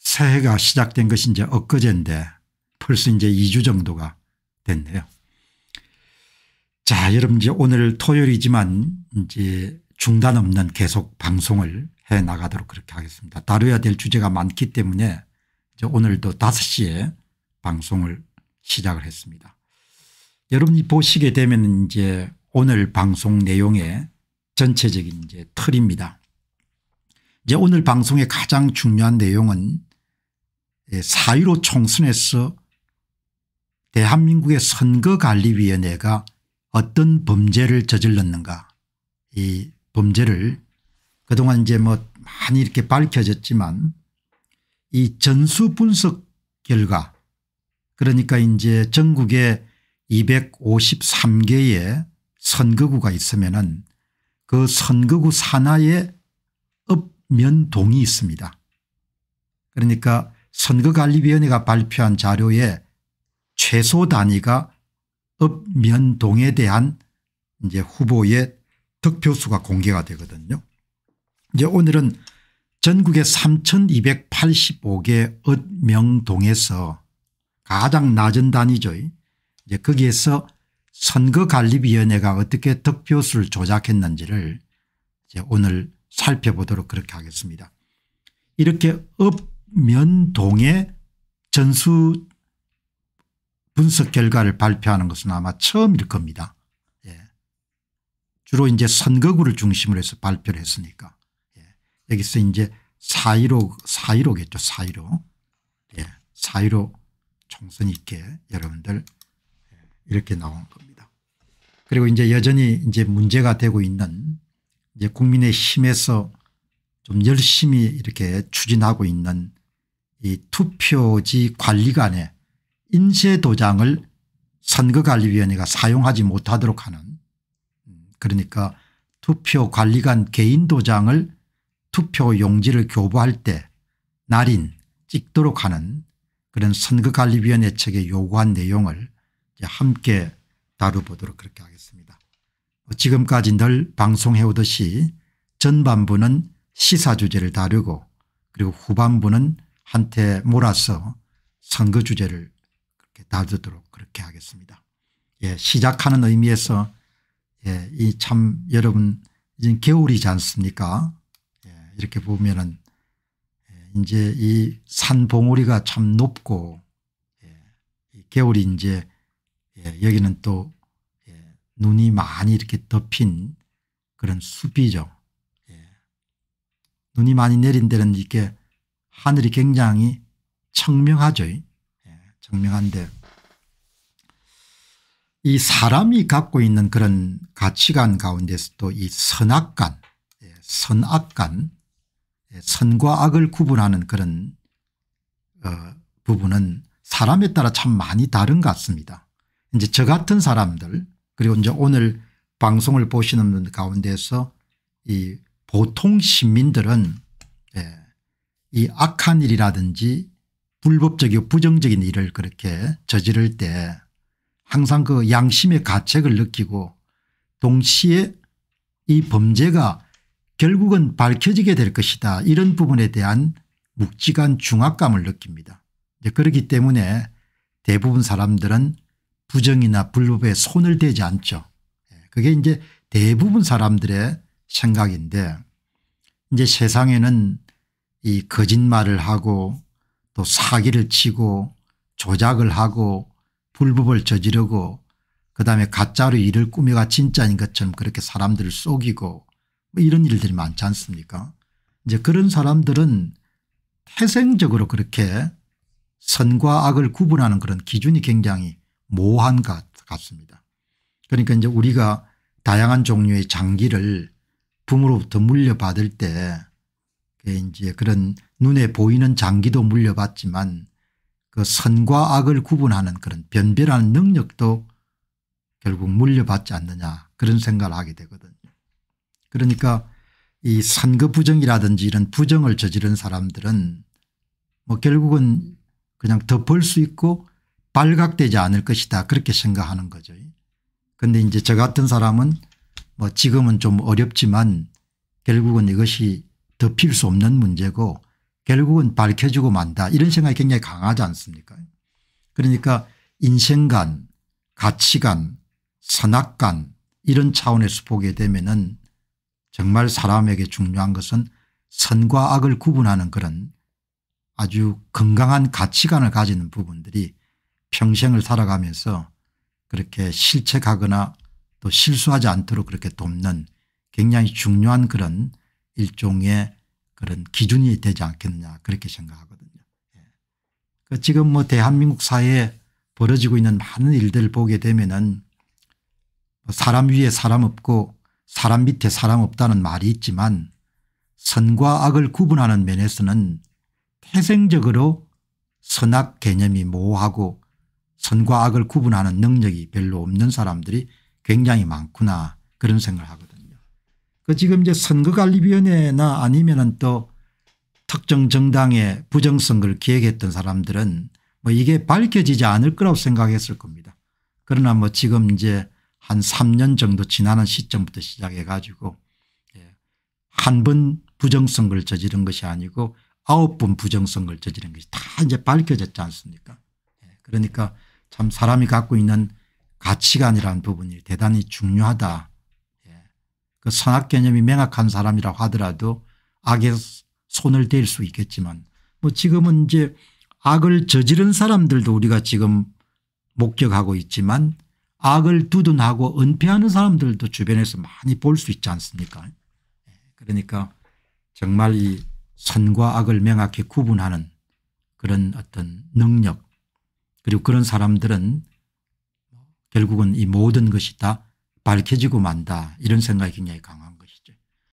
새해가 시작된 것이 이제 엊그제인데 벌써 이제 2주 정도가 됐네요. 자, 여러분 이제 오늘 토요일이지만 이제 중단 없는 계속 방송을 해 나가도록 그렇게 하겠습니다. 다뤄야 될 주제가 많기 때문에 이제 오늘도 5시에 방송을 시작을 했습니다. 여러분이 보시게 되면 이제 오늘 방송 내용의 전체적인 이제 틀입니다. 이제 오늘 방송의 가장 중요한 내용은 4.15 예, 총선에서 대한민국의 선거관리위원회가 어떤 범죄를 저질렀는가 이 범죄를 그동안 이제 뭐 많이 이렇게 밝혀졌지만 이 전수 분석 결과 그러니까 이제 전국에 253개의 선거구가 있으면은 그 선거구 산하에 읍면동이 있습니다. 그러니까 선거관리위원회가 발표한 자료에 최소 단위가 읍면동에 대한 이제 후보의 득표수가 공개가 되거든요. 이제 오늘은 전국의 3285개 읍명동에서 가장 낮은 단위죠. 이제 거기에서 선거관리위원회가 어떻게 득표수를 조작했는지를 이제 오늘 살펴보도록 그렇게 하겠습니다. 이렇게 읍 면동의 전수 분석 결과를 발표하는 것은 아마 처음일 겁니다. 예. 주로 이제 선거구를 중심으로 해서 발표를 했으니까. 예. 여기서 이제 4.15, 4.15겠죠. 4.15. 예. 4.15 총선 있게 여러분들 예, 이렇게 나온 겁니다. 그리고 이제 여전히 이제 문제가 되고 있는 이제 국민의 힘에서 좀 열심히 이렇게 추진하고 있는 이 투표지 관리관에 인쇄 도장을 선거관리위원회가 사용하지 못하도록 하는 음, 그러니까 투표관리관 개인 도장을 투표 용지를 교부할 때 날인 찍도록 하는 그런 선거관리위원회 측에 요구한 내용을 함께 다뤄보도록 그렇게 하겠습니다. 뭐 지금까지 늘 방송해오듯이 전반부는 시사 주제를 다루고 그리고 후반부는 한테 몰아서 선거 주제를 그렇게 다루도록 그렇게 하겠습니다. 예, 시작하는 의미에서 예, 이 참 여러분 이제 겨울이지 않습니까? 예, 이렇게 보면은 예, 이제 이 산 봉우리가 참 높고 예, 겨울이 이제 예, 여기는 또 눈이 많이 이렇게 덮인 그런 숲이죠. 눈이 많이 내린 데는 이렇게 하늘이 굉장히 청명하죠. 예, 청명한데 이 사람이 갖고 있는 그런 가치관 가운데서도 이 선악관 예, 선악관 예, 선과 악을 구분하는 그런 어, 부분은 사람에 따라 참 많이 다른 것 같습니다. 이제 저 같은 사람들 그리고 이제 오늘 방송을 보시는 분 가운데서 이 보통 시민들은 이 악한 일이라든지 불법적이고 부정적인 일을 그렇게 저지를 때 항상 그 양심의 가책을 느끼고 동시에 이 범죄가 결국은 밝혀지게 될 것이다 이런 부분에 대한 묵직한 중압감을 느낍니다. 그렇기 때문에 대부분 사람들은 부정이나 불법에 손을 대지 않죠. 예, 그게 이제 대부분 사람들의 생각인데 이제 세상에는 이 거짓말을 하고 또 사기를 치고 조작을 하고 불법을 저지르고 그다음에 가짜로 일을 꾸며가 진짜인 것처럼 그렇게 사람들을 속이고 뭐 이런 일들이 많지 않습니까 이제 그런 사람들은 태생적으로 그렇게 선과 악을 구분하는 그런 기준이 굉장히 모호한 것 같습니다. 그러니까 이제 우리가 다양한 종류의 장기를 부모로부터 물려받을 때 이제 그런 눈에 보이는 장기도 물려봤지만 그 선과 악을 구분하는 그런 변별하는 능력도 결국 물려받지 않느냐 그런 생각을 하게 되거든요. 그러니까 이 선거 부정이라든지 이런 부정을 저지른 사람들은 뭐 결국은 그냥 덮을 수 있고 발각되지 않을 것이다 그렇게 생각하는 거죠. 그런데 이제 저 같은 사람은 뭐 지금은 좀 어렵지만 결국은 이것이 덮일 수 없는 문제고 결국은 밝혀지고 만다 이런 생각이 굉장히 강하지 않습니까 그러니까 인생관 가치관 선악관 이런 차원에서 보게 되면은 정말 사람에게 중요한 것은 선과 악을 구분하는 그런 아주 건강한 가치관을 가지는 부분들이 평생을 살아가면서 그렇게 실책하거나 또 실수하지 않도록 그렇게 돕는 굉장히 중요한 그런 일종의 그런 기준이 되지 않겠느냐 그렇게 생각하거든요. 예. 그 지금 뭐 대한민국 사회에 벌어지고 있는 많은 일들을 보게 되면은 뭐 사람 위에 사람 없고 사람 밑에 사람 없다는 말이 있지만 선과 악을 구분하는 면에서는 태생적으로 선악 개념이 모호하고 선과 악을 구분하는 능력이 별로 없는 사람들이 굉장히 많구나 그런 생각을 하거든요. 그 지금 이제 선거관리위원회나 아니면은 또 특정 정당의 부정선거를 기획했던 사람들은 뭐 이게 밝혀지지 않을 거라고 생각했을 겁니다. 그러나 뭐 지금 이제 한 3년 정도 지나는 시점부터 시작해 가지고 예, 한번 부정선거를 저지른 것이 아니고 아홉 번 부정선거를 저지른 것이 다 이제 밝혀졌지 않습니까 예, 그러니까 참 사람이 갖고 있는 가치관이라는 부분이 대단히 중요하다 그 선악 개념이 명확한 사람이라고 하더라도 악에 손을 댈 수 있겠지만 뭐 지금은 이제 악을 저지른 사람들도 우리가 지금 목격하고 있지만 악을 두둔하고 은폐하는 사람들도 주변에서 많이 볼 수 있지 않습니까 그러니까 정말 이 선과 악을 명확히 구분하는 그런 어떤 능력 그리고 그런 사람들은 결국은 이 모든 것이 다 밝혀지고 만다 이런 생각이 굉장히 강한